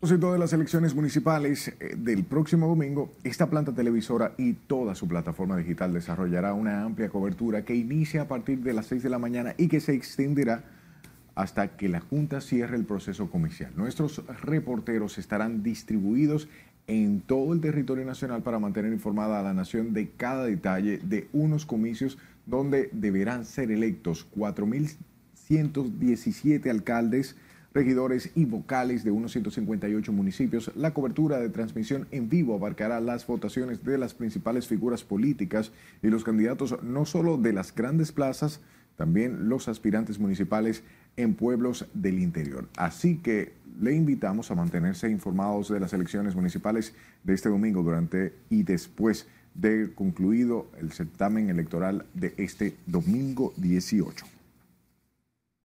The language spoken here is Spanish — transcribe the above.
propósito de las elecciones municipales eh, del próximo domingo, esta planta televisora y toda su plataforma digital desarrollará una amplia cobertura que inicia a partir de las 6 de la mañana y que se extenderá hasta que la Junta cierre el proceso comercial. Nuestros reporteros estarán distribuidos en todo el territorio nacional para mantener informada a la nación de cada detalle de unos comicios donde deberán ser electos 4.117 alcaldes, regidores y vocales de unos 158 municipios. La cobertura de transmisión en vivo abarcará las votaciones de las principales figuras políticas y los candidatos no solo de las grandes plazas, también los aspirantes municipales en pueblos del interior. Así que le invitamos a mantenerse informados de las elecciones municipales de este domingo durante y después de concluido el certamen electoral de este domingo 18.